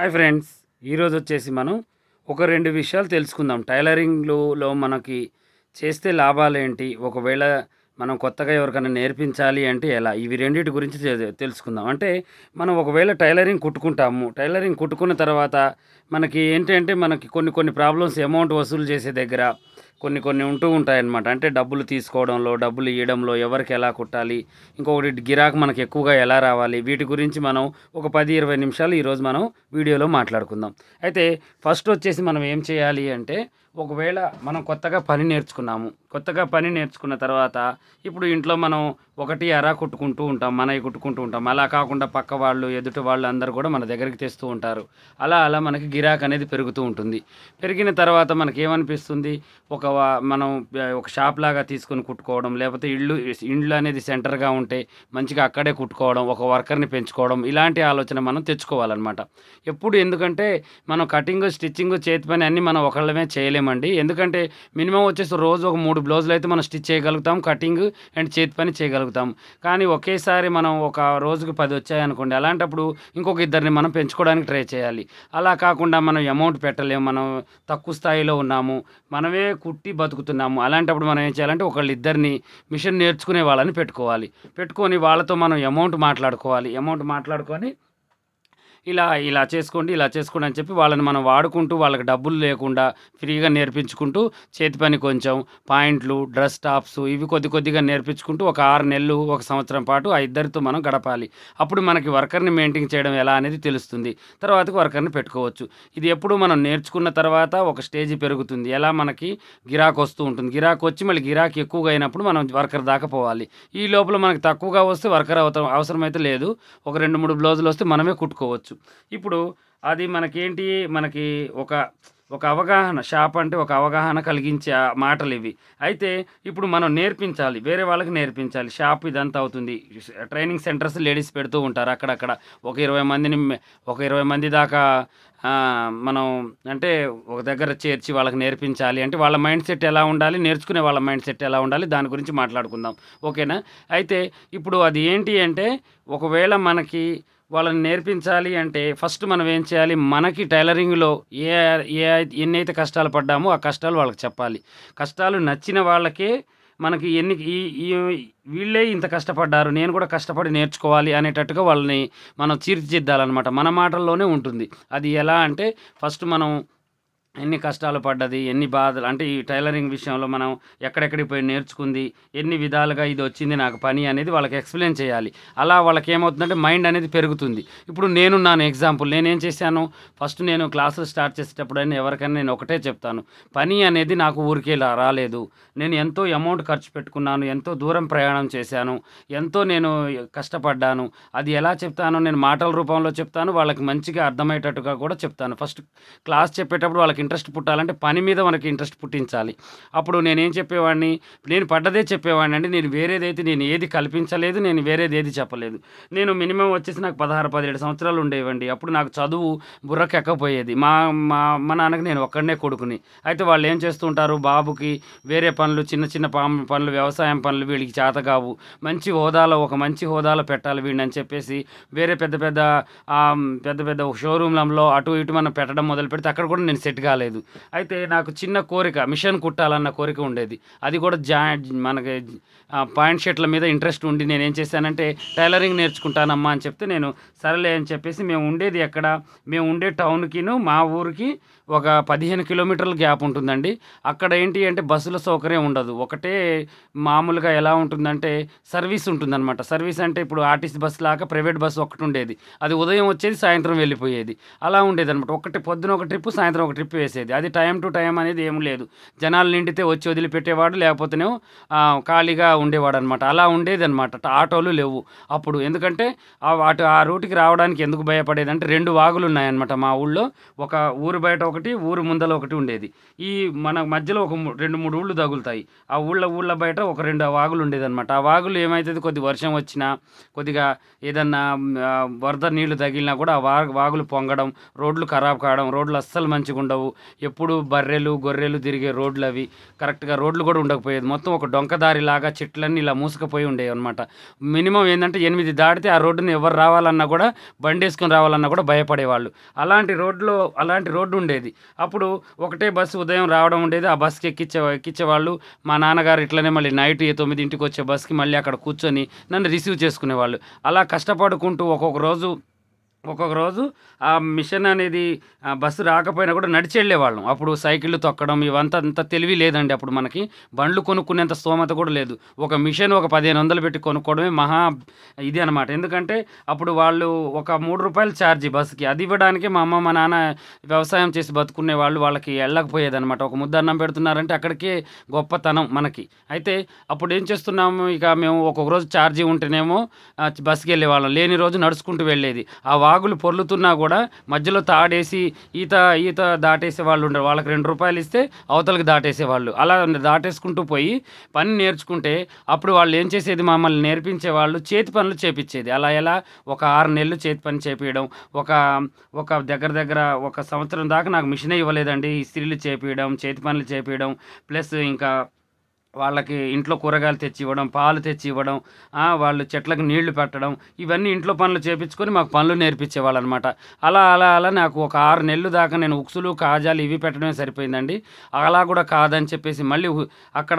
hi friends ఈరోజు వచ్చేసి మనం ఒక రెండు విషయాలు తెలుసుకుందాం టైలరింగ్లో మనకి చేస్తే లాభాలు ఏంటి ఒకవేళ మనం కొత్తగా ఎవరికైనా నేర్పించాలి అంటే ఎలా ఇవి రెండింటి గురించి తెలుసుకుందాం అంటే మనం ఒకవేళ టైలరింగ్ కుట్టుకుంటాము టైలరింగ్ కుట్టుకున్న తర్వాత మనకి ఏంటంటే మనకి కొన్ని కొన్ని ప్రాబ్లమ్స్ అమౌంట్ వసూలు చేసే దగ్గర కొన్ని కొన్ని ఉంటూ ఉంటాయన్నమాట అంటే డబ్బులు తీసుకోవడంలో డబ్బులు ఇవ్వడంలో ఎవరికి ఎలా కుట్టాలి ఇంకొకటి గిరాక్ మనకు ఎక్కువగా ఎలా రావాలి వీటి గురించి మనం ఒక పది ఇరవై నిమిషాలు ఈరోజు మనం వీడియోలో మాట్లాడుకుందాం అయితే ఫస్ట్ వచ్చేసి మనం ఏం చేయాలి అంటే ఒకవేళ మనం కొత్తగా పని నేర్చుకున్నాము కొత్తగా పని నేర్చుకున్న తర్వాత ఇప్పుడు ఇంట్లో మనం ఒకటి ఎరా కుట్టుకుంటూ ఉంటాం మనవి కుట్టుకుంటూ ఉంటాం అలా కాకుండా పక్క వాళ్ళు ఎదుటి వాళ్ళు అందరూ కూడా మన దగ్గరికి తెస్తూ ఉంటారు అలా అలా మనకి గిరాక్ అనేది పెరుగుతూ ఉంటుంది పెరిగిన తర్వాత మనకేమనిపిస్తుంది ఒక మనం ఒక షాప్ లాగా తీసుకొని కుట్టుకోవడం లేకపోతే ఇళ్ళు ఇండ్లు అనేది సెంటర్గా ఉంటే మంచిగా అక్కడే కుట్టుకోవడం ఒక వర్కర్ని పెంచుకోవడం ఇలాంటి ఆలోచన మనం తెచ్చుకోవాలన్నమాట ఎప్పుడు ఎందుకంటే మనం కటింగ్ స్టిచ్చింగ్ చేతి పని అన్నీ మనం ఒకళ్ళమే చేయలేము చేయలేమండి ఎందుకంటే మినిమం వచ్చేసి రోజు ఒక మూడు బ్లౌజులు అయితే మనం స్టిచ్ చేయగలుగుతాం కటింగ్ అండ్ చేతి పని చేయగలుగుతాం కానీ ఒకేసారి మనం ఒక రోజుకి పది వచ్చాయనుకోండి అలాంటప్పుడు ఇంకొక ఇద్దరిని మనం పెంచుకోవడానికి ట్రై చేయాలి అలా కాకుండా మనం అమౌంట్ పెట్టలేము మనం తక్కువ స్థాయిలో ఉన్నాము మనమే కుట్టి బతుకుతున్నాము అలాంటప్పుడు మనం ఏం చేయాలంటే ఒకళ్ళు ఇద్దరిని మిషన్ నేర్చుకునే వాళ్ళని పెట్టుకోవాలి పెట్టుకొని వాళ్ళతో మనం అమౌంట్ మాట్లాడుకోవాలి అమౌంట్ మాట్లాడుకొని ఇలా ఇలా చేసుకోండి ఇలా చేసుకోండి అని చెప్పి వాళ్ళని మనం వాడుకుంటూ వాళ్ళకి డబ్బులు లేకుండా ఫ్రీగా నేర్పించుకుంటూ చేతి పని కొంచెం పాయింట్లు డ్రెస్ టాప్స్ ఇవి కొద్ది కొద్దిగా నేర్పించుకుంటూ ఒక ఆరు నెలలు ఒక సంవత్సరం పాటు ఆ ఇద్దరితో మనం గడపాలి అప్పుడు మనకి వర్కర్ని మెయింటైన్ చేయడం ఎలా అనేది తెలుస్తుంది తర్వాతకి వర్కర్ని పెట్టుకోవచ్చు ఇది ఎప్పుడు మనం నేర్చుకున్న తర్వాత ఒక స్టేజ్ పెరుగుతుంది ఎలా మనకి గిరాకు వస్తూ ఉంటుంది గిరాకు వచ్చి మళ్ళీ గిరాకు ఎక్కువగా అయినప్పుడు మనం వర్కర్ దాకా పోవాలి ఈ లోపల మనకి తక్కువగా వస్తే వర్కర్ అవసరం అవసరమైతే లేదు ఒక రెండు మూడు బ్లౌజులు వస్తే మనమే కుట్టుకోవచ్చు చేసుకోవచ్చు ఇప్పుడు అది మనకేంటి మనకి ఒక ఒక అవగాహన షాప్ అంటే ఒక అవగాహన కలిగించే మాటలు ఇవి అయితే ఇప్పుడు మనం నేర్పించాలి వేరే వాళ్ళకి నేర్పించాలి షాప్ ఇదంతా అవుతుంది ట్రైనింగ్ సెంటర్స్ లేడీస్ పెడుతూ ఉంటారు అక్కడక్కడ ఒక ఇరవై మందిని ఒక ఇరవై మంది దాకా మనం అంటే ఒక దగ్గర చేర్చి వాళ్ళకి నేర్పించాలి అంటే వాళ్ళ మైండ్ సెట్ ఎలా ఉండాలి నేర్చుకునే వాళ్ళ మైండ్ సెట్ ఎలా ఉండాలి దాని గురించి మాట్లాడుకుందాం ఓకేనా అయితే ఇప్పుడు అది ఏంటి అంటే ఒకవేళ మనకి వాళ్ళని నేర్పించాలి అంటే ఫస్ట్ మనం ఏం చేయాలి మనకి టైలరింగ్లో ఏ ఏ ఎన్నైతే కష్టాలు పడ్డామో ఆ కష్టాలు వాళ్ళకి చెప్పాలి కష్టాలు నచ్చిన వాళ్ళకే మనకి ఎన్ని ఈ వీళ్ళే ఇంత కష్టపడ్డారు నేను కూడా కష్టపడి నేర్చుకోవాలి అనేటట్టుగా వాళ్ళని మనం తీర్చిదిద్దాలన్నమాట మన మాటల్లోనే ఉంటుంది అది ఎలా అంటే ఫస్ట్ మనం ఎన్ని కష్టాలు పడ్డది ఎన్ని బాధలు అంటే ఈ టైలరింగ్ విషయంలో మనం ఎక్కడెక్కడికి పోయి నేర్చుకుంది ఎన్ని విధాలుగా ఇది వచ్చింది నాకు పని అనేది వాళ్ళకి ఎక్స్ప్లెయిన్ చేయాలి అలా వాళ్ళకి ఏమవుతుందంటే మైండ్ అనేది పెరుగుతుంది ఇప్పుడు నేను నాను ఎగ్జాంపుల్ నేనేం చేశాను ఫస్ట్ నేను క్లాసులు స్టార్ట్ చేసేటప్పుడు అయినా ఎవరికైనా నేను ఒకటే చెప్తాను పని అనేది నాకు ఊరికే రాలేదు నేను ఎంతో అమౌంట్ ఖర్చు పెట్టుకున్నాను ఎంతో దూరం ప్రయాణం చేశాను ఎంతో నేను కష్టపడ్డాను అది ఎలా చెప్తాను నేను మాటల రూపంలో చెప్తాను వాళ్ళకి మంచిగా అర్థమయ్యేటట్టుగా కూడా చెప్తాను ఫస్ట్ క్లాస్ చెప్పేటప్పుడు వాళ్ళకి మనకు ఇంట్రెస్ట్ పుట్టాలంటే పని మీద మనకి ఇంట్రెస్ట్ పుట్టించాలి అప్పుడు నేనేం చెప్పేవాడిని నేను పడ్డదే చెప్పేవాడిని అండి నేను వేరేదైతే నేను ఏది కల్పించలేదు నేను వేరేది ఏది చెప్పలేదు నేను మినిమం వచ్చేసి నాకు పదహారు పదిహేడు సంవత్సరాలు ఉండేవండి అప్పుడు నాకు చదువు బుర్రకు ఎక్కపోయేది మా మా మా నాన్నకి నేను ఒక్కడనే కొడుకుని అయితే వాళ్ళు ఏం చేస్తుంటారు బాబుకి వేరే పనులు చిన్న చిన్న పనులు వ్యవసాయం పనులు వీళ్ళకి కావు మంచి హోదాలో ఒక మంచి హోదాలో పెట్టాలి వీడిని అని చెప్పేసి వేరే పెద్ద పెద్ద పెద్ద పెద్ద షోరూమ్లలో అటు ఇటు మనం పెట్టడం మొదలు పెడితే అక్కడ కూడా నేను సెట్ కాలేదు అయితే నాకు చిన్న కోరిక మిషన్ కుట్టాలన్న కోరిక ఉండేది అది కూడా జా మనకి పాయింట్ షర్ట్ల మీద ఇంట్రెస్ట్ ఉండి నేను ఏం చేశానంటే టైలరింగ్ నేర్చుకుంటానమ్మా అని చెప్తే నేను సరేలే అని చెప్పేసి మేము ఉండేది ఎక్కడ మేము ఉండే టౌన్కిను మా ఊరికి ఒక పదిహేను కిలోమీటర్ల గ్యాప్ ఉంటుందండి అక్కడ ఏంటి అంటే బస్సుల సౌకర్యం ఉండదు ఒకటే మామూలుగా ఎలా ఉంటుందంటే సర్వీస్ ఉంటుందన్నమాట సర్వీస్ అంటే ఇప్పుడు ఆర్టీసీ బస్సు లాగా ప్రైవేట్ బస్సు ఒకటి ఉండేది అది ఉదయం వచ్చేది సాయంత్రం వెళ్ళిపోయేది అలా ఉండేది అనమాట ఒకటి పొద్దున ఒక ట్రిప్ సాయంత్రం ఒక ట్రిప్ వేసేది అది టైం టు టైం అనేది ఏం లేదు జనాలు నిండితే వచ్చి వదిలిపెట్టేవాడు లేకపోతేనే ఖాళీగా ఉండేవాడు అనమాట అలా ఉండేది అనమాట ఆటోలు లేవు అప్పుడు ఎందుకంటే వాటి ఆ రూట్కి రావడానికి ఎందుకు భయపడేది అంటే రెండు వాగులు ఉన్నాయన్నమాట మా ఊళ్ళో ఒక ఊరు బయట ఒక ఒకటి ఊరు ముందల ఒకటి ఉండేది ఈ మన మధ్యలో ఒక రెండు మూడు ఊళ్ళు తగులుతాయి ఆ ఊళ్ళ ఊళ్ళ బయట ఒక రెండు వాగులు ఉండేదన్నమాట ఆ వాగులు ఏమవుతుంది కొద్ది వర్షం వచ్చినా కొద్దిగా ఏదన్నా వరద నీళ్లు తగిలినా కూడా ఆ వాగులు పొంగడం రోడ్లు ఖరాబ్ కావడం రోడ్లు అస్సలు మంచిగా ఉండవు ఎప్పుడు బర్రెలు గొర్రెలు తిరిగే రోడ్లు అవి కరెక్ట్గా రోడ్లు కూడా ఉండకపోయేది మొత్తం ఒక డొంకదారి లాగా చెట్లన్నీ ఇలా మూసుకుపోయి ఉండేవి అనమాట మినిమం ఏంటంటే ఎనిమిది దాటితే ఆ రోడ్డుని ఎవరు రావాలన్నా కూడా బండి వేసుకొని రావాలన్నా కూడా భయపడేవాళ్ళు అలాంటి రోడ్లో అలాంటి రోడ్డు ఉండేది ఉండేది అప్పుడు ఒకటే బస్సు ఉదయం రావడం ఉండేది ఆ బస్కి ఎక్కించే ఎక్కించేవాళ్ళు మా నాన్నగారు ఇట్లనే మళ్ళీ నైట్ తొమ్మిది ఇంటికి వచ్చే బస్కి మళ్ళీ అక్కడ కూర్చొని నన్ను రిసీవ్ చేసుకునేవాళ్ళు అలా కష్టపడుకుంటూ ఒక్కొక్క రోజు ఒక్కొక్క రోజు ఆ మిషన్ అనేది బస్సు రాకపోయినా కూడా నడిచి వెళ్ళేవాళ్ళం అప్పుడు సైకిళ్ళు తొక్కడం ఇవంతా అంత తెలివి లేదండి అప్పుడు మనకి బండ్లు కొనుక్కునేంత స్తోమత కూడా లేదు ఒక మిషన్ ఒక పదిహేను వందలు పెట్టి కొనుక్కోవడమే మహా ఇది అనమాట ఎందుకంటే అప్పుడు వాళ్ళు ఒక మూడు రూపాయలు ఛార్జీ బస్సుకి అది ఇవ్వడానికి మా అమ్మ మా నాన్న వ్యవసాయం చేసి బతుకునే వాళ్ళు వాళ్ళకి వెళ్ళకపోయేదనమాట ఒక ముద్ద అన్నం పెడుతున్నారంటే అక్కడికే గొప్పతనం మనకి అయితే అప్పుడు ఏం చేస్తున్నాము ఇక మేము ఒక్కొక్క రోజు ఛార్జీ ఉంటేనేమో బస్సుకి వెళ్ళేవాళ్ళం లేని రోజు నడుచుకుంటూ వెళ్ళేది ఆ వాగులు పొర్లుతున్నా కూడా మధ్యలో తాడేసి ఈత ఈత దాటేసే వాళ్ళు ఉండరు వాళ్ళకి రెండు రూపాయలు ఇస్తే అవతలకి దాటేసే వాళ్ళు అలా దాటేసుకుంటూ పోయి పని నేర్చుకుంటే అప్పుడు వాళ్ళు ఏం చేసేది మమ్మల్ని నేర్పించే వాళ్ళు చేతి పనులు చేపించేది అలా ఎలా ఒక ఆరు నెలలు చేతి పని చేపించడం ఒక ఒక దగ్గర దగ్గర ఒక సంవత్సరం దాకా నాకు మిషనే ఇవ్వలేదండి ఇస్త్రీలు చేపించడం చేతి పనులు చేపించడం ప్లస్ ఇంకా వాళ్ళకి ఇంట్లో కూరగాయలు తెచ్చి ఇవ్వడం పాలు తెచ్చి ఇవ్వడం వాళ్ళు చెట్లకు నీళ్లు పెట్టడం ఇవన్నీ ఇంట్లో పనులు చేపించుకొని మాకు పనులు నేర్పించేవాళ్ళు అనమాట అలా అలా అలా నాకు ఒక ఆరు నెలలు దాకా నేను ఉక్సులు కాజాలు ఇవి పెట్టడమే సరిపోయిందండి అలా కూడా కాదని చెప్పేసి మళ్ళీ అక్కడ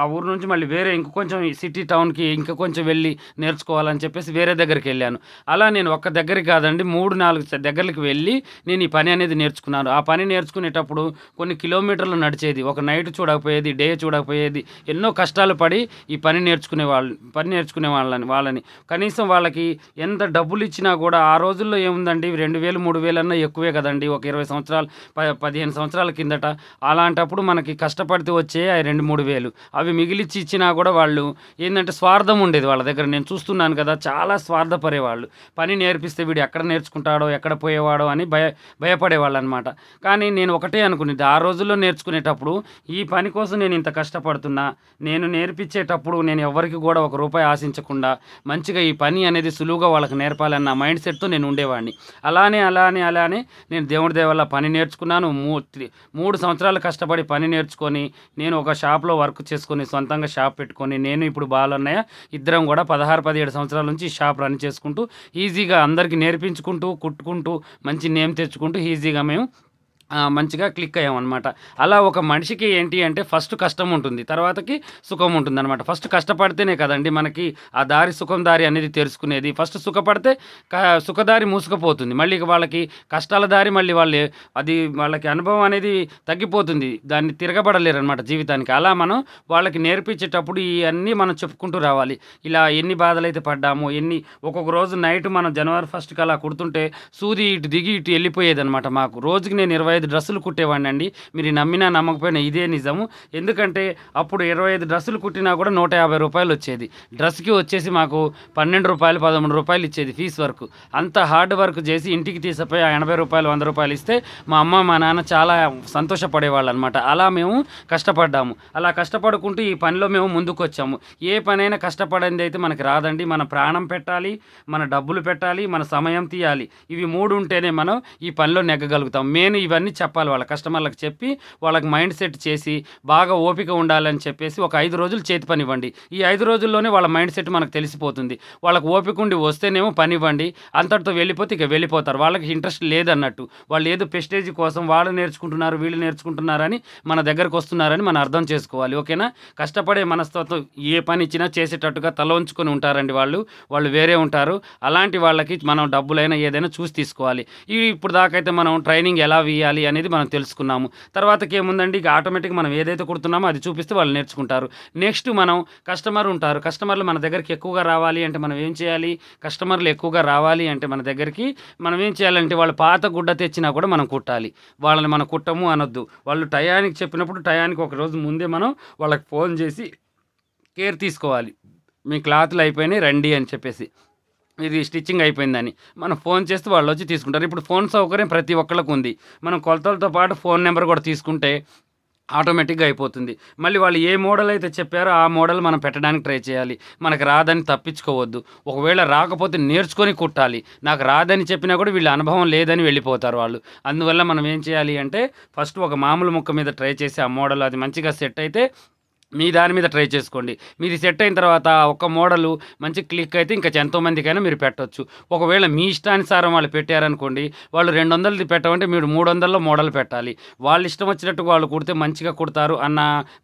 ఆ ఊరు నుంచి మళ్ళీ వేరే కొంచెం సిటీ టౌన్కి ఇంకా కొంచెం వెళ్ళి నేర్చుకోవాలని చెప్పేసి వేరే దగ్గరికి వెళ్ళాను అలా నేను ఒక్క దగ్గరికి కాదండి మూడు నాలుగు దగ్గరికి వెళ్ళి నేను ఈ పని అనేది నేర్చుకున్నాను ఆ పని నేర్చుకునేటప్పుడు కొన్ని కిలోమీటర్లు నడిచేది ఒక నైట్ చూడకపోయేది డే చూడకపోయేది లేకపోయేది ఎన్నో కష్టాలు పడి ఈ పని నేర్చుకునే వాళ్ళు పని నేర్చుకునే వాళ్ళని వాళ్ళని కనీసం వాళ్ళకి ఎంత డబ్బులు ఇచ్చినా కూడా ఆ రోజుల్లో ఏముందండి రెండు వేలు మూడు వేలు అన్నా ఎక్కువే కదండి ఒక ఇరవై సంవత్సరాలు ప పదిహేను సంవత్సరాల కిందట అలాంటప్పుడు మనకి కష్టపడితే వచ్చే ఆ రెండు మూడు వేలు అవి మిగిలిచ్చి ఇచ్చినా కూడా వాళ్ళు ఏంటంటే స్వార్థం ఉండేది వాళ్ళ దగ్గర నేను చూస్తున్నాను కదా చాలా వాళ్ళు పని నేర్పిస్తే వీడు ఎక్కడ నేర్చుకుంటాడో ఎక్కడ పోయేవాడో అని భయ భయపడేవాళ్ళు అనమాట కానీ నేను ఒకటే అనుకునేది ఆ రోజుల్లో నేర్చుకునేటప్పుడు ఈ పని కోసం నేను ఇంత కష్టం కష్టపడుతున్నా నేను నేర్పించేటప్పుడు నేను ఎవరికి కూడా ఒక రూపాయి ఆశించకుండా మంచిగా ఈ పని అనేది సులువుగా వాళ్ళకి నేర్పాలన్న మైండ్ సెట్తో నేను ఉండేవాడిని అలానే అలానే అలానే నేను దేవుడి దేవల్ల పని నేర్చుకున్నాను మూడు సంవత్సరాలు కష్టపడి పని నేర్చుకొని నేను ఒక షాప్లో వర్క్ చేసుకొని సొంతంగా షాప్ పెట్టుకొని నేను ఇప్పుడు బాలన్నయ్య ఇద్దరం కూడా పదహారు పదిహేడు సంవత్సరాల నుంచి షాప్ రన్ చేసుకుంటూ ఈజీగా అందరికీ నేర్పించుకుంటూ కుట్టుకుంటూ మంచి నేమ్ తెచ్చుకుంటూ ఈజీగా మేము మంచిగా క్లిక్ అయ్యామన్నమాట అలా ఒక మనిషికి ఏంటి అంటే ఫస్ట్ కష్టం ఉంటుంది తర్వాతకి సుఖం ఉంటుంది అనమాట ఫస్ట్ కష్టపడితేనే కదండి మనకి ఆ దారి సుఖం దారి అనేది తెలుసుకునేది ఫస్ట్ సుఖపడితే సుఖదారి మూసుకుపోతుంది మళ్ళీ వాళ్ళకి కష్టాల దారి మళ్ళీ వాళ్ళు అది వాళ్ళకి అనుభవం అనేది తగ్గిపోతుంది దాన్ని తిరగబడలేరు అనమాట జీవితానికి అలా మనం వాళ్ళకి నేర్పించేటప్పుడు ఇవన్నీ మనం చెప్పుకుంటూ రావాలి ఇలా ఎన్ని బాధలు అయితే పడ్డామో ఎన్ని ఒక్కొక్క రోజు నైట్ మనం జనవరి ఫస్ట్కి అలా కుడుతుంటే సూది ఇటు దిగి ఇటు వెళ్ళిపోయేది అనమాట మాకు రోజుకి నేను ఇరవై ఐదు డ్రస్సులు కుట్టేవాడిని అండి మీరు నమ్మినా నమ్మకపోయినా ఇదే నిజము ఎందుకంటే అప్పుడు ఇరవై ఐదు డ్రస్సులు కుట్టినా కూడా నూట యాభై రూపాయలు వచ్చేది డ్రెస్కి వచ్చేసి మాకు పన్నెండు రూపాయలు పదమూడు రూపాయలు ఇచ్చేది ఫీజు వర్క్ అంత హార్డ్ వర్క్ చేసి ఇంటికి తీసిపోయి ఎనభై రూపాయలు వంద రూపాయలు ఇస్తే మా అమ్మ మా నాన్న చాలా సంతోషపడేవాళ్ళు అనమాట అలా మేము కష్టపడ్డాము అలా కష్టపడుకుంటూ ఈ పనిలో మేము ముందుకు వచ్చాము ఏ పనైనా కష్టపడింది అయితే మనకి రాదండి మన ప్రాణం పెట్టాలి మన డబ్బులు పెట్టాలి మన సమయం తీయాలి ఇవి మూడు ఉంటేనే మనం ఈ పనిలో నెగ్గగలుగుతాం మెయిన్ ఇవన్నీ అన్నీ చెప్పాలి వాళ్ళ కస్టమర్లకు చెప్పి వాళ్ళకి మైండ్ సెట్ చేసి బాగా ఓపిక ఉండాలని చెప్పేసి ఒక ఐదు రోజులు చేతి పని ఇవ్వండి ఈ ఐదు రోజుల్లోనే వాళ్ళ మైండ్ సెట్ మనకు తెలిసిపోతుంది వాళ్ళకి ఓపిక ఉండి వస్తేనేమో పని ఇవ్వండి అంతటితో వెళ్ళిపోతే ఇక వెళ్ళిపోతారు వాళ్ళకి ఇంట్రెస్ట్ లేదన్నట్టు వాళ్ళు ఏదో పెస్టేజ్ కోసం వాళ్ళు నేర్చుకుంటున్నారు వీళ్ళు నేర్చుకుంటున్నారని మన దగ్గరకు వస్తున్నారని మనం అర్థం చేసుకోవాలి ఓకేనా కష్టపడే మనస్తత్వం ఏ పని ఇచ్చినా చేసేటట్టుగా తల ఉంచుకొని ఉంటారండి వాళ్ళు వాళ్ళు వేరే ఉంటారు అలాంటి వాళ్ళకి మనం డబ్బులైనా ఏదైనా చూసి తీసుకోవాలి ఈ ఇప్పుడు దాకైతే మనం ట్రైనింగ్ ఎలా వేయాలి చేయాలి అనేది మనం తెలుసుకున్నాము తర్వాతకి ఏముందండి ఇక ఆటోమేటిక్ మనం ఏదైతే కుడుతున్నామో అది చూపిస్తే వాళ్ళు నేర్చుకుంటారు నెక్స్ట్ మనం కస్టమర్ ఉంటారు కస్టమర్లు మన దగ్గరికి ఎక్కువగా రావాలి అంటే మనం ఏం చేయాలి కస్టమర్లు ఎక్కువగా రావాలి అంటే మన దగ్గరికి మనం ఏం చేయాలంటే వాళ్ళు పాత గుడ్డ తెచ్చినా కూడా మనం కుట్టాలి వాళ్ళని మనం కుట్టము అనొద్దు వాళ్ళు టయానికి చెప్పినప్పుడు టయానికి ఒక రోజు ముందే మనం వాళ్ళకి ఫోన్ చేసి కేర్ తీసుకోవాలి మీ క్లాత్లు అయిపోయినాయి రండి అని చెప్పేసి ఇది స్టిచ్చింగ్ అయిపోయిందని మనం ఫోన్ చేస్తే వాళ్ళు వచ్చి తీసుకుంటారు ఇప్పుడు ఫోన్ సౌకర్యం ప్రతి ఒక్కళ్ళకు ఉంది మనం కొలతలతో పాటు ఫోన్ నెంబర్ కూడా తీసుకుంటే ఆటోమేటిక్గా అయిపోతుంది మళ్ళీ వాళ్ళు ఏ మోడల్ అయితే చెప్పారో ఆ మోడల్ మనం పెట్టడానికి ట్రై చేయాలి మనకు రాదని తప్పించుకోవద్దు ఒకవేళ రాకపోతే నేర్చుకొని కుట్టాలి నాకు రాదని చెప్పినా కూడా వీళ్ళ అనుభవం లేదని వెళ్ళిపోతారు వాళ్ళు అందువల్ల మనం ఏం చేయాలి అంటే ఫస్ట్ ఒక మామూలు ముక్క మీద ట్రై చేసి ఆ మోడల్ అది మంచిగా సెట్ అయితే మీ దాని మీద ట్రై చేసుకోండి మీది సెట్ అయిన తర్వాత ఒక మోడల్ మంచి క్లిక్ అయితే ఇంకా ఎంతోమందికైనా మీరు పెట్టవచ్చు ఒకవేళ మీ ఇష్టానుసారం వాళ్ళు పెట్టారనుకోండి వాళ్ళు రెండు వందలది పెట్టమంటే మీరు మూడు వందల్లో మోడల్ పెట్టాలి వాళ్ళు ఇష్టం వచ్చినట్టు వాళ్ళు కుడితే మంచిగా కుడతారు అన్న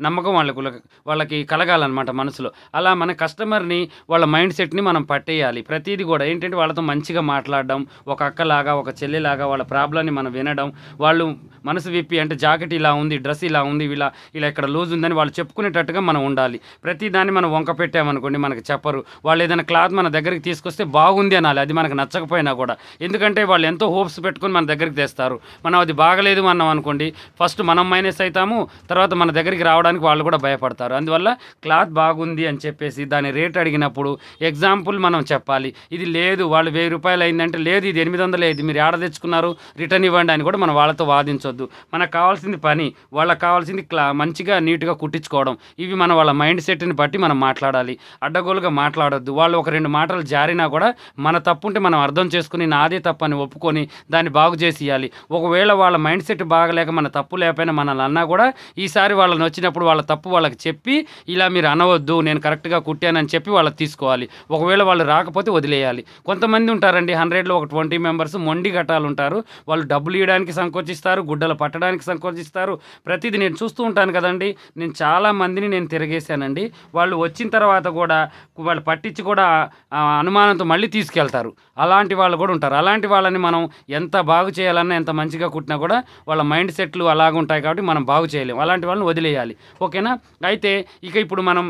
నమ్మకం వాళ్ళకు వాళ్ళకి కలగాలన్నమాట మనసులో అలా మన కస్టమర్ని వాళ్ళ మైండ్ సెట్ని మనం పట్టేయాలి ప్రతిది కూడా ఏంటంటే వాళ్ళతో మంచిగా మాట్లాడడం ఒక అక్కలాగా ఒక చెల్లిలాగా వాళ్ళ ప్రాబ్లమ్ని మనం వినడం వాళ్ళు మనసు విప్పి అంటే జాకెట్ ఇలా ఉంది డ్రెస్ ఇలా ఉంది ఇలా ఇలా ఇక్కడ లూజ్ ఉందని వాళ్ళు చెప్పుకునే ఉండేటట్టుగా మనం ఉండాలి ప్రతి దాన్ని మనం వంక పెట్టామనుకోండి మనకు చెప్పరు వాళ్ళు ఏదైనా క్లాత్ మన దగ్గరికి తీసుకొస్తే బాగుంది అనాలి అది మనకు నచ్చకపోయినా కూడా ఎందుకంటే వాళ్ళు ఎంతో హోప్స్ పెట్టుకొని మన దగ్గరికి తెస్తారు మనం అది బాగలేదు అన్నాం అనుకోండి ఫస్ట్ మనం మైనస్ అవుతాము తర్వాత మన దగ్గరికి రావడానికి వాళ్ళు కూడా భయపడతారు అందువల్ల క్లాత్ బాగుంది అని చెప్పేసి దాని రేట్ అడిగినప్పుడు ఎగ్జాంపుల్ మనం చెప్పాలి ఇది లేదు వాళ్ళు వెయ్యి రూపాయలు అయిందంటే లేదు ఇది ఎనిమిది వందలు అయింది మీరు ఏడ తెచ్చుకున్నారు రిటర్న్ ఇవ్వండి అని కూడా మనం వాళ్ళతో వాదించొద్దు మనకు కావాల్సింది పని వాళ్ళకి కావాల్సింది క్లా మంచిగా నీట్గా కుట్టించుకోవడం ఇవి మన వాళ్ళ మైండ్ సెట్ని బట్టి మనం మాట్లాడాలి అడ్డగోలుగా మాట్లాడొద్దు వాళ్ళు ఒక రెండు మాటలు జారినా కూడా మన తప్పుంటే మనం అర్థం చేసుకుని నాదే తప్పని ఒప్పుకొని దాన్ని బాగు చేసేయాలి ఒకవేళ వాళ్ళ మైండ్ సెట్ బాగలేక మన తప్పు లేకపోయినా మనల్ని అన్నా కూడా ఈసారి వాళ్ళని వచ్చినప్పుడు వాళ్ళ తప్పు వాళ్ళకి చెప్పి ఇలా మీరు అనవద్దు నేను కరెక్ట్గా కుట్టానని చెప్పి వాళ్ళకి తీసుకోవాలి ఒకవేళ వాళ్ళు రాకపోతే వదిలేయాలి కొంతమంది ఉంటారండి హండ్రెడ్లో ఒక ట్వంటీ మెంబర్స్ మొండి ఘటాలు ఉంటారు వాళ్ళు డబ్బులు ఇవ్వడానికి సంకోచిస్తారు గుడ్డలు పట్టడానికి సంకోచిస్తారు ప్రతిదీ నేను చూస్తూ ఉంటాను కదండి నేను చాలామంది మందిని నేను తిరగేశానండి వాళ్ళు వచ్చిన తర్వాత కూడా వాళ్ళు పట్టించి కూడా అనుమానంతో మళ్ళీ తీసుకెళ్తారు అలాంటి వాళ్ళు కూడా ఉంటారు అలాంటి వాళ్ళని మనం ఎంత బాగు చేయాలన్నా ఎంత మంచిగా కుట్టినా కూడా వాళ్ళ మైండ్ సెట్లు అలాగుంటాయి కాబట్టి మనం బాగు చేయలేము అలాంటి వాళ్ళని వదిలేయాలి ఓకేనా అయితే ఇక ఇప్పుడు మనం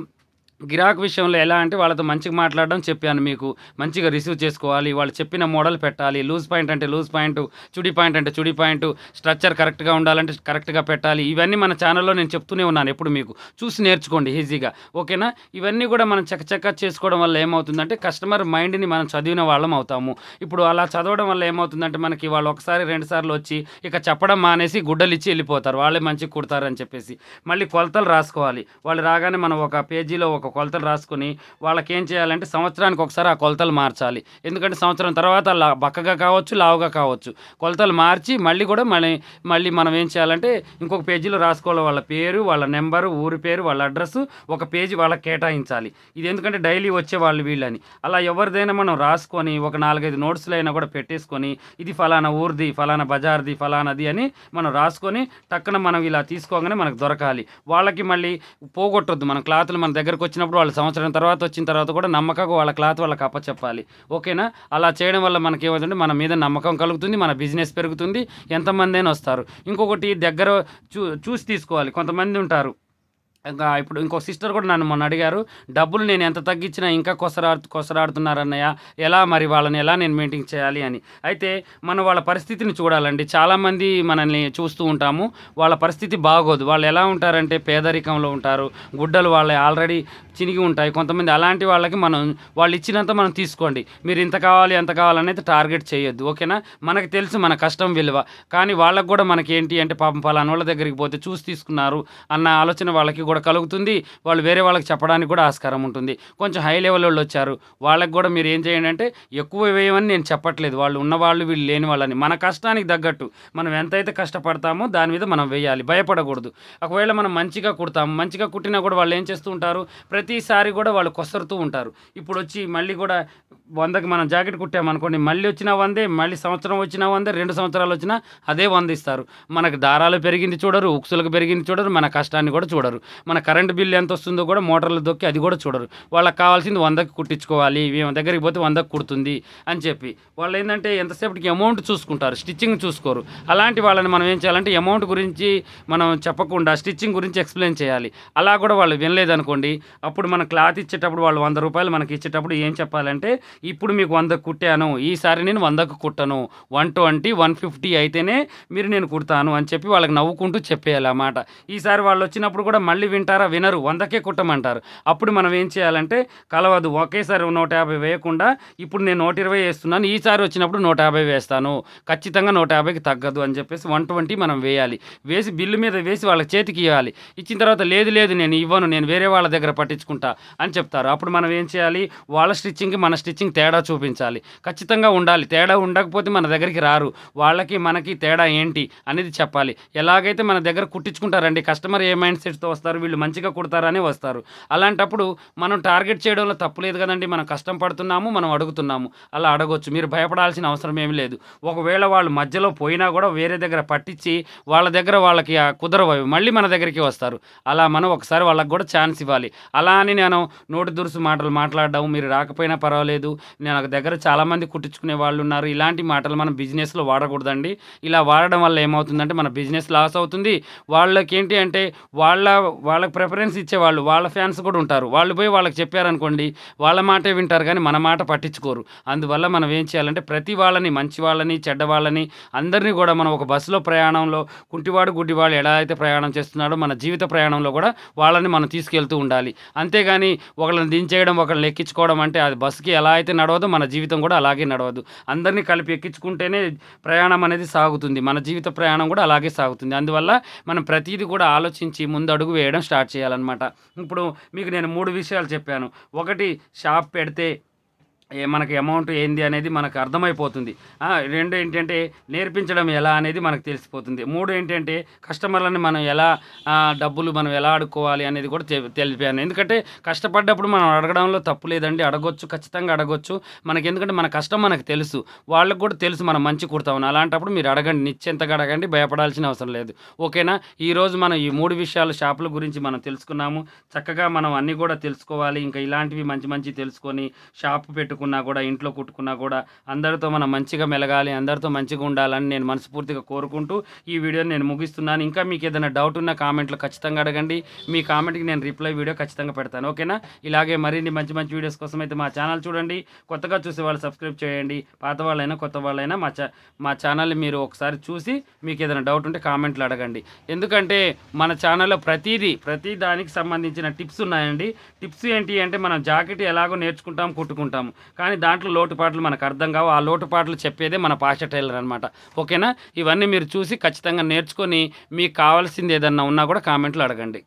గిరాక్ విషయంలో ఎలా అంటే వాళ్ళతో మంచిగా మాట్లాడడం చెప్పాను మీకు మంచిగా రిసీవ్ చేసుకోవాలి వాళ్ళు చెప్పిన మోడల్ పెట్టాలి లూజ్ పాయింట్ అంటే లూజ్ పాయింట్ చుడి పాయింట్ అంటే చుడి పాయింట్ స్ట్రక్చర్ కరెక్ట్గా ఉండాలంటే కరెక్ట్గా పెట్టాలి ఇవన్నీ మన ఛానల్లో నేను చెప్తూనే ఉన్నాను ఎప్పుడు మీకు చూసి నేర్చుకోండి ఈజీగా ఓకేనా ఇవన్నీ కూడా మనం చక్కచక్క చేసుకోవడం వల్ల ఏమవుతుందంటే కస్టమర్ మైండ్ని మనం చదివిన వాళ్ళం అవుతాము ఇప్పుడు అలా చదవడం వల్ల ఏమవుతుందంటే మనకి వాళ్ళు ఒకసారి రెండు సార్లు వచ్చి ఇక చెప్పడం మానేసి గుడ్డలు ఇచ్చి వెళ్ళిపోతారు వాళ్ళే మంచిగా కుడతారని చెప్పేసి మళ్ళీ కొలతలు రాసుకోవాలి వాళ్ళు రాగానే మనం ఒక పేజీలో ఒక ఒక కొలతలు రాసుకుని వాళ్ళకి ఏం చేయాలంటే సంవత్సరానికి ఒకసారి ఆ కొలతలు మార్చాలి ఎందుకంటే సంవత్సరం తర్వాత బక్కగా కావచ్చు లావుగా కావచ్చు కొలతలు మార్చి మళ్ళీ కూడా మళ్ళీ మళ్ళీ మనం ఏం చేయాలంటే ఇంకొక పేజీలో రాసుకోవాలి వాళ్ళ పేరు వాళ్ళ నెంబరు ఊరి పేరు వాళ్ళ అడ్రస్ ఒక పేజీ వాళ్ళకి కేటాయించాలి ఇది ఎందుకంటే డైలీ వచ్చే వాళ్ళు వీళ్ళని అలా ఎవరిదైనా మనం రాసుకొని ఒక నాలుగైదు నోట్స్లు అయినా కూడా పెట్టేసుకొని ఇది ఫలానా ఊరిది ఫలానా బజార్ది ఫలానాది అని మనం రాసుకొని టక్కున మనం ఇలా తీసుకోగానే మనకు దొరకాలి వాళ్ళకి మళ్ళీ పోగొట్టొద్దు మన క్లాతులు మన దగ్గరకు వచ్చి వచ్చినప్పుడు వాళ్ళు సంవత్సరం తర్వాత వచ్చిన తర్వాత కూడా నమ్మకం వాళ్ళ క్లాత్ వాళ్ళకి అప్పచెప్పాలి ఓకేనా అలా చేయడం వల్ల మనకి ఏమవుతుందంటే మన మీద నమ్మకం కలుగుతుంది మన బిజినెస్ పెరుగుతుంది ఎంతమంది అయినా వస్తారు ఇంకొకటి దగ్గర చూ చూసి తీసుకోవాలి కొంతమంది ఉంటారు ఇంకా ఇప్పుడు ఇంకో సిస్టర్ కూడా నన్ను మొన్న అడిగారు డబ్బులు నేను ఎంత తగ్గించినా ఇంకా కొసరాడు కొసరాడుతున్నారన్నయ్య ఎలా మరి వాళ్ళని ఎలా నేను మెయింటైన్ చేయాలి అని అయితే మనం వాళ్ళ పరిస్థితిని చూడాలండి చాలామంది మనల్ని చూస్తూ ఉంటాము వాళ్ళ పరిస్థితి బాగోదు వాళ్ళు ఎలా ఉంటారంటే పేదరికంలో ఉంటారు గుడ్డలు వాళ్ళ ఆల్రెడీ చినిగి ఉంటాయి కొంతమంది అలాంటి వాళ్ళకి మనం వాళ్ళు ఇచ్చినంత మనం తీసుకోండి మీరు ఇంత కావాలి ఎంత కావాలనేది టార్గెట్ చేయొద్దు ఓకేనా మనకు తెలుసు మన కష్టం విలువ కానీ వాళ్ళకు కూడా మనకి ఏంటి అంటే పాపం పలానా వాళ్ళ దగ్గరికి పోతే చూసి తీసుకున్నారు అన్న ఆలోచన వాళ్ళకి కూడా కూడా కలుగుతుంది వాళ్ళు వేరే వాళ్ళకి చెప్పడానికి కూడా ఆస్కారం ఉంటుంది కొంచెం హై లెవెల్ వాళ్ళు వచ్చారు వాళ్ళకి కూడా మీరు ఏం చేయండి అంటే ఎక్కువ వేయమని నేను చెప్పట్లేదు వాళ్ళు ఉన్నవాళ్ళు వీళ్ళు లేని వాళ్ళని మన కష్టానికి తగ్గట్టు మనం ఎంతైతే కష్టపడతామో దాని మీద మనం వేయాలి భయపడకూడదు ఒకవేళ మనం మంచిగా కుడతాము మంచిగా కుట్టినా కూడా వాళ్ళు ఏం చేస్తూ ఉంటారు ప్రతిసారి కూడా వాళ్ళు కొసరుతూ ఉంటారు ఇప్పుడు వచ్చి మళ్ళీ కూడా వందకి మనం జాకెట్ కుట్టామనుకోండి మళ్ళీ వచ్చినా వందే మళ్ళీ సంవత్సరం వచ్చినా వందే రెండు సంవత్సరాలు వచ్చినా అదే వంద ఇస్తారు మనకు దారాలు పెరిగింది చూడరు ఉక్సులకు పెరిగింది చూడరు మన కష్టాన్ని కూడా చూడరు మన కరెంట్ బిల్ ఎంత వస్తుందో కూడా మోటార్లు దొక్కి అది కూడా చూడరు వాళ్ళకి కావాల్సింది వందకి కుట్టించుకోవాలి మేము దగ్గరికి పోతే వందకు కుడుతుంది అని చెప్పి వాళ్ళు ఏంటంటే ఎంతసేపటికి అమౌంట్ చూసుకుంటారు స్టిచ్చింగ్ చూసుకోరు అలాంటి వాళ్ళని మనం ఏం చేయాలంటే అమౌంట్ గురించి మనం చెప్పకుండా స్టిచ్చింగ్ గురించి ఎక్స్ప్లెయిన్ చేయాలి అలా కూడా వాళ్ళు వినలేదనుకోండి అప్పుడు మన క్లాత్ ఇచ్చేటప్పుడు వాళ్ళు వంద రూపాయలు మనకి ఇచ్చేటప్పుడు ఏం చెప్పాలంటే ఇప్పుడు మీకు వందకు కుట్టాను ఈసారి నేను వందకు కుట్టను వన్ ట్వంటీ వన్ ఫిఫ్టీ అయితేనే మీరు నేను కుడతాను అని చెప్పి వాళ్ళకి నవ్వుకుంటూ చెప్పేయాలి అన్నమాట ఈసారి వాళ్ళు వచ్చినప్పుడు కూడా మళ్ళీ వెళ్ళి వింటారా వినరు వందకే కుట్టమంటారు అప్పుడు మనం ఏం చేయాలంటే కలవదు ఒకేసారి నూట యాభై వేయకుండా ఇప్పుడు నేను నూట ఇరవై వేస్తున్నాను ఈసారి వచ్చినప్పుడు నూట యాభై వేస్తాను ఖచ్చితంగా నూట యాభైకి తగ్గదు అని చెప్పేసి వన్ ట్వంటీ మనం వేయాలి వేసి బిల్లు మీద వేసి వాళ్ళ చేతికి ఇవ్వాలి ఇచ్చిన తర్వాత లేదు లేదు నేను ఇవ్వను నేను వేరే వాళ్ళ దగ్గర పట్టించుకుంటా అని చెప్తారు అప్పుడు మనం ఏం చేయాలి వాళ్ళ స్టిచ్చింగ్కి మన స్టిచ్చింగ్ తేడా చూపించాలి ఖచ్చితంగా ఉండాలి తేడా ఉండకపోతే మన దగ్గరికి రారు వాళ్ళకి మనకి తేడా ఏంటి అనేది చెప్పాలి ఎలాగైతే మన దగ్గర కుట్టించుకుంటారండి కస్టమర్ ఏ మైండ్ సెట్తో వస్తారు వస్తారు వీళ్ళు మంచిగా కుడతారనే వస్తారు అలాంటప్పుడు మనం టార్గెట్ చేయడంలో తప్పులేదు కదండి మనం కష్టం పడుతున్నాము మనం అడుగుతున్నాము అలా అడగొచ్చు మీరు భయపడాల్సిన అవసరం ఏమి లేదు ఒకవేళ వాళ్ళు మధ్యలో పోయినా కూడా వేరే దగ్గర పట్టించి వాళ్ళ దగ్గర వాళ్ళకి కుదరవు మళ్ళీ మన దగ్గరికి వస్తారు అలా మనం ఒకసారి వాళ్ళకి కూడా ఛాన్స్ ఇవ్వాలి అలా అని నేను నోటి దురుసు మాటలు మాట్లాడడం మీరు రాకపోయినా పర్వాలేదు నాకు దగ్గర చాలామంది కుట్టించుకునే వాళ్ళు ఉన్నారు ఇలాంటి మాటలు మనం బిజినెస్లో వాడకూడదండి ఇలా వాడడం వల్ల ఏమవుతుందంటే మన బిజినెస్ లాస్ అవుతుంది వాళ్ళకేంటి అంటే వాళ్ళ వాళ్ళకి ప్రిఫరెన్స్ ఇచ్చేవాళ్ళు వాళ్ళ ఫ్యాన్స్ కూడా ఉంటారు వాళ్ళు పోయి వాళ్ళకి చెప్పారనుకోండి వాళ్ళ మాటే వింటారు కానీ మన మాట పట్టించుకోరు అందువల్ల మనం ఏం చేయాలంటే ప్రతి వాళ్ళని మంచి వాళ్ళని చెడ్డ వాళ్ళని అందరినీ కూడా మనం ఒక బస్సులో ప్రయాణంలో కుంటివాడు గుడ్డివాడు ఎలా అయితే ప్రయాణం చేస్తున్నాడో మన జీవిత ప్రయాణంలో కూడా వాళ్ళని మనం తీసుకెళ్తూ ఉండాలి అంతేగాని ఒకళ్ళని దించేయడం ఒకళ్ళని ఎక్కించుకోవడం అంటే అది బస్సుకి ఎలా అయితే నడవదో మన జీవితం కూడా అలాగే నడవదు అందరినీ కలిపి ఎక్కించుకుంటేనే ప్రయాణం అనేది సాగుతుంది మన జీవిత ప్రయాణం కూడా అలాగే సాగుతుంది అందువల్ల మనం ప్రతిదీ కూడా ఆలోచించి ముందడుగు వేయడం చేయడం స్టార్ట్ చేయాలన్నమాట ఇప్పుడు మీకు నేను మూడు విషయాలు చెప్పాను ఒకటి షాప్ పెడితే మనకి అమౌంట్ ఏంది అనేది మనకు అర్థమైపోతుంది రెండు ఏంటంటే నేర్పించడం ఎలా అనేది మనకు తెలిసిపోతుంది మూడు ఏంటంటే కస్టమర్లని మనం ఎలా డబ్బులు మనం ఎలా అడుక్కోవాలి అనేది కూడా తెలిపాను ఎందుకంటే కష్టపడ్డప్పుడు మనం అడగడంలో తప్పు లేదండి అడగొచ్చు ఖచ్చితంగా అడగొచ్చు మనకి ఎందుకంటే మన కష్టం మనకు తెలుసు వాళ్ళకు కూడా తెలుసు మనం మంచి కుడతామని అలాంటప్పుడు మీరు అడగండి నిశ్చింతగా అడగండి భయపడాల్సిన అవసరం లేదు ఓకేనా ఈరోజు మనం ఈ మూడు విషయాలు షాపుల గురించి మనం తెలుసుకున్నాము చక్కగా మనం అన్నీ కూడా తెలుసుకోవాలి ఇంకా ఇలాంటివి మంచి మంచి తెలుసుకొని షాప్ పెట్టు కుట్టుకున్నా కూడా ఇంట్లో కుట్టుకున్నా కూడా అందరితో మనం మంచిగా మెలగాలి అందరితో మంచిగా ఉండాలని నేను మనస్ఫూర్తిగా కోరుకుంటూ ఈ వీడియోని నేను ముగిస్తున్నాను ఇంకా మీకు ఏదైనా డౌట్ ఉన్న కామెంట్లో ఖచ్చితంగా అడగండి మీ కామెంట్కి నేను రిప్లై వీడియో ఖచ్చితంగా పెడతాను ఓకేనా ఇలాగే మరిన్ని మంచి మంచి వీడియోస్ కోసం అయితే మా ఛానల్ చూడండి కొత్తగా చూసే వాళ్ళు సబ్స్క్రైబ్ చేయండి పాత వాళ్ళైనా కొత్త వాళ్ళైనా మా ఛా మా ఛానల్ని మీరు ఒకసారి చూసి మీకు ఏదైనా డౌట్ ఉంటే కామెంట్లు అడగండి ఎందుకంటే మన ఛానల్లో ప్రతిదీ ప్రతి దానికి సంబంధించిన టిప్స్ ఉన్నాయండి టిప్స్ ఏంటి అంటే మనం జాకెట్ ఎలాగో నేర్చుకుంటాం కుట్టుకుంటాము కానీ దాంట్లో లోటుపాట్లు మనకు అర్థం కావు ఆ లోటుపాట్లు చెప్పేదే మన పాష టైలర్ అనమాట ఓకేనా ఇవన్నీ మీరు చూసి ఖచ్చితంగా నేర్చుకొని మీకు కావాల్సింది ఏదన్నా ఉన్నా కూడా కామెంట్లు అడగండి